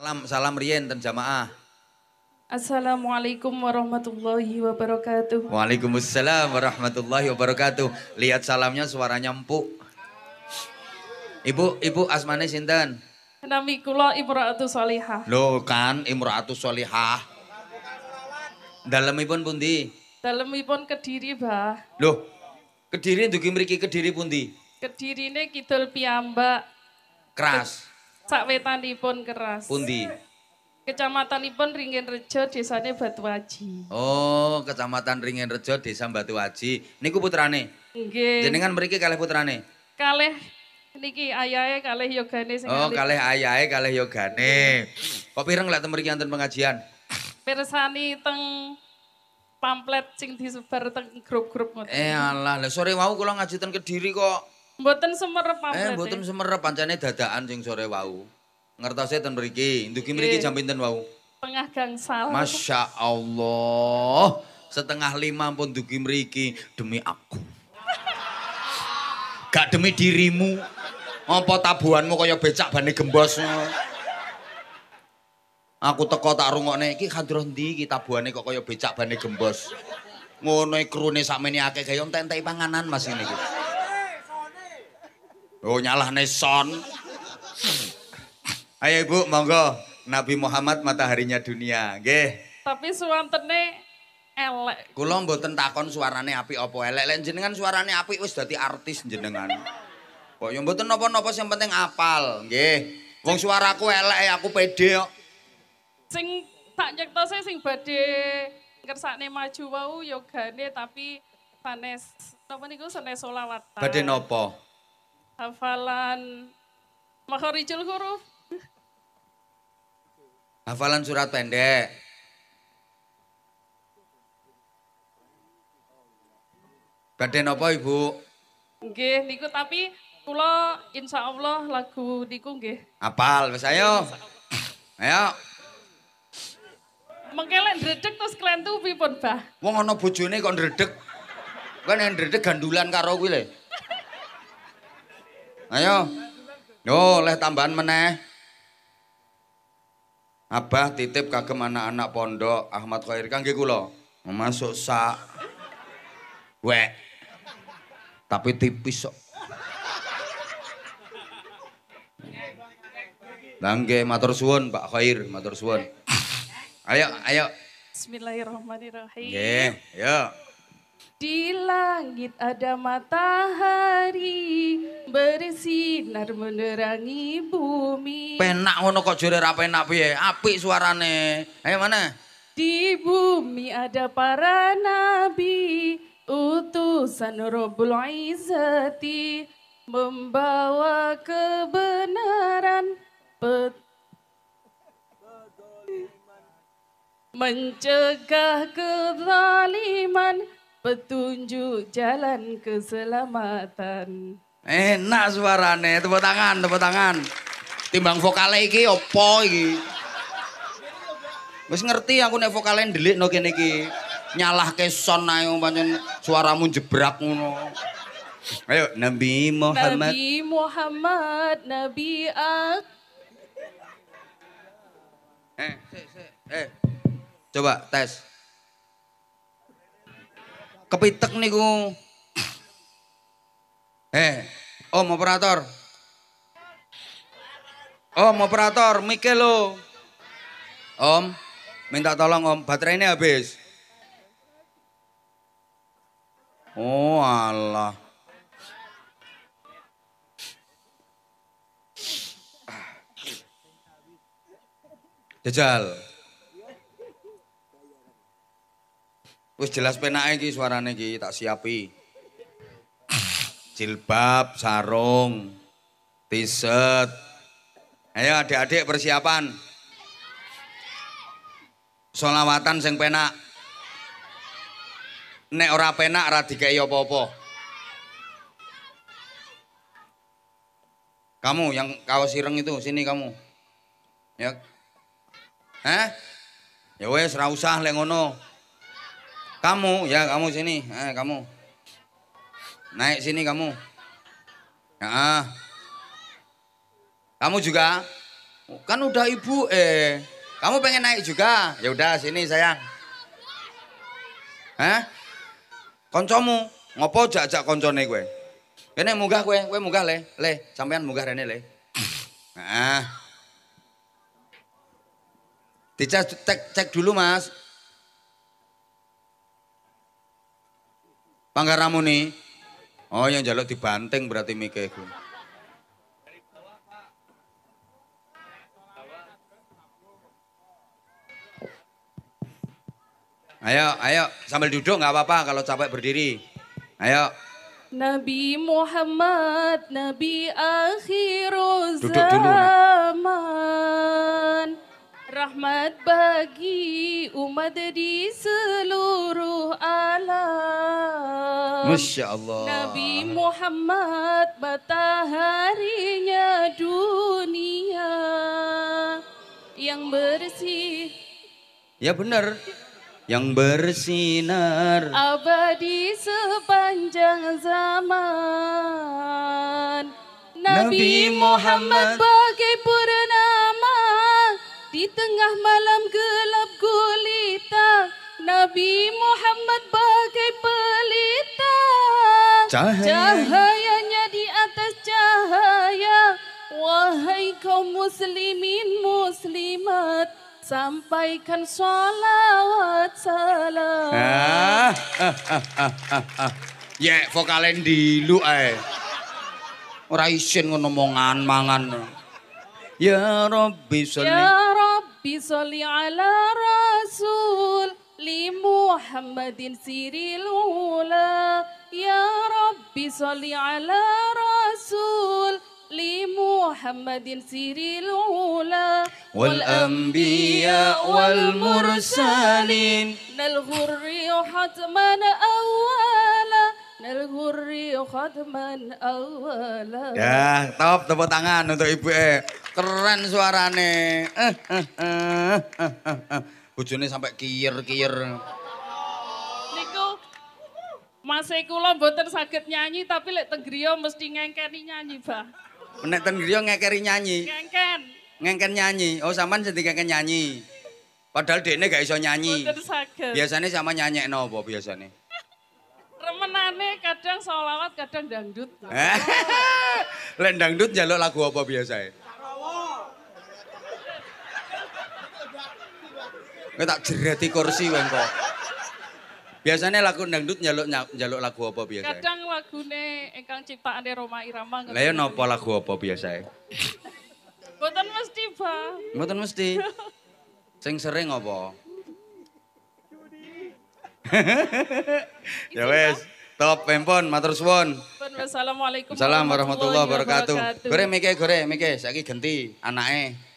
Salam, salam Rien dan jamaah. Assalamualaikum warahmatullahi wabarakatuh. Waalaikumsalam warahmatullahi wabarakatuh. Lihat salamnya suaranya empuk. Ibu, ibu asmane sinten? Nami kula Imratu Solihah. Lo kan Imra'atu Solihah. Dalemipun pundi? Dalemipun Kediri, Bah. Loh, Kediri ndugi mriki Kediri pundi? Kedirine kidul piyambak. Keras. Sak wetanipun keras. Pundi? Kecamatanipun Ringin Rejo desane Batuwaji. Oh, Kecamatan Ringin Rejo desa Batuwaji. Aji. Niku putrane? Nggih. Jenengan mriki kalih putrane? Kalih niki ayahe kalih yogane sing Oh, kalih ayahe kalih yogane. Kok pireng lek temriki wonten pengajian? Pirsani teng pamflet sing disebar teng grup-grup ngoten. Eh Allah, sore wau kula ngajiten Kediri kok Mboten semerep Eh, mboten semerep pancene dadaan sing sore wau. Ngertose ten mriki, nduki mriki jam pinten wau? Setengah gangsal. Masya Allah. Setengah lima pun nduki mriki demi aku. Gak demi dirimu. Apa tabuhanmu kaya becak bane gembos. Aku teko tak rungokne iki kandro ndi iki tabuhane kok kaya becak bane gembos. Ngono krune sakmene akeh kaya panganan Mas ini Gitu. Oh nyalahne neson. Ayo Ibu, monggo. Nabi Muhammad mataharinya dunia, nggih. Tapi suwantene elek. Kulo mboten takon suarane api opo elek. Lek jenengan suarane api wis dadi artis jenengan. Kok yo ya mboten napa-napa sing penting apal, nggih. Wong suaraku elek eh, aku pede kok. Sing tak nyektose sing badhe ngersakne maju wau yogane ya tapi sanes napa niku sanes selawat. Badhe napa? Hafalan makharijul huruf. Hafalan surat pendek. Badan apa Ibu? Nggih niku tapi kula allah lagu niku nggih. Apal wis ayo. Ayo. Mengkelek lek ndredeg terus klentu pripun, Bah? Wong ana bojone kok ndredeg. Kan yang ndredeg gandulan karo kuwi lho. Ayo. Yo, oleh tambahan meneh. Abah titip kagem anak-anak pondok Ahmad Khair gitu loh. Masuk sak. Wek. Tapi tipis sok. Langge matur suwun Pak Khair, matur suwun. Ayo, ayo. Bismillahirrahmanirrahim. Nggih, yeah, di langit ada matahari bersinar menerangi bumi. Penak ngono kok jure ra penak piye? Apik suarane. Ayo mana? Di bumi ada para nabi, utusan Rabbul Izzati membawa kebenaran pet mencegah kezaliman petunjuk jalan keselamatan. Enak suarane, tepuk tangan, tepuk tangan. Timbang vokale iki opo iki? Wis ngerti aku nek vokale ndelikno kene iki. Nyalahke son ae pancen suaramu jebrak ngono. Ayo Nabi Muhammad. Nabi Muhammad, Nabi Ak. Eh, eh, eh. Coba tes kepitek niku. Eh, om operator. Om operator, mikir lo. Om, minta tolong om, baterainya habis. Oh Allah. Jajal. Wis jelas penak iki suarane iki tak siapi. Jilbab, sarung, t-shirt. Ayo adik-adik persiapan. Solawatan sing penak. Nek ora penak ora dikai apa-apa. Kamu yang kaos sireng itu sini kamu. Ya. Hah? Ya wes ra usah lek ngono. Kamu, ya kamu sini, eh, kamu. Naik sini kamu. Ya. Kamu juga? Kan udah ibu, eh. Kamu pengen naik juga? Ya udah sini sayang. eh Koncomu, ngopo jajak jak koncone gue? Kene munggah gue, gue munggah le, le, sampean munggah rene le. Nah. Dicek cek, cek dulu mas, Panggaramu nih. Oh yang jaluk dibanting berarti mikir gue. Ayo, ayo sambil duduk nggak apa-apa kalau capek berdiri. Ayo. Nabi Muhammad, Nabi akhir zaman. Duduk dulu. Nah rahmat bagi umat di seluruh alam. Masya Allah. Nabi Muhammad mataharinya dunia yang bersih. Ya benar yang bersinar abadi sepanjang zaman Nabi, Nabi Muhammad, Muhammad bagai purna di tengah malam gelap gulita, Nabi Muhammad bagai pelita. Cahaya. Cahayanya di atas cahaya. Wahai kaum muslimin muslimat, sampaikan sholawat salam. Ah, ah, ah, ah, ah. Ya, ah. yeah, vokalen dilu ae. Ora isin ngono mangan. Ya Rabbi sholli. Ya ربي صل على رسول لمحمد سير الأولى يا ربي صل على رسول لمحمد سير الأولى والأنبياء والمرسلين نلغي الريح حتما أولا Ya, top tepuk tangan untuk Ibu eh. Keren suarane. Eh, eh, eh, eh, eh. eh. sampai kiyer-kiyer. Niku Masih kula boten sakit nyanyi tapi lek tenggerio mesti ngengkeni nyanyi, Bah. Nek tenggerio griya nyanyi. Ngengken. Ngengken nyanyi. Oh, saman sedih ngengken nyanyi. Padahal ini gak iso nyanyi. Biasanya sama Biasane sama nyanyekno apa biasane? Remenane kadang sholawat kadang dangdut. Eh, lain dangdut jaluk lagu apa biasa e? Kowe tak jereti kursi wengko Biasanya lagu dangdut jaluk jaluk lagu apa biasa? E? Kadang lagune ingkang ciptaane Roma Irama. lain ya nopo lagu apa biasa? E? Mboten mesti, pak Mboten mesti. Sing sering apa? ya wes, top pempon matur suwun. Assalamualaikum warahmatullahi wabarakatuh. Gore mike gore mike saiki genti anake.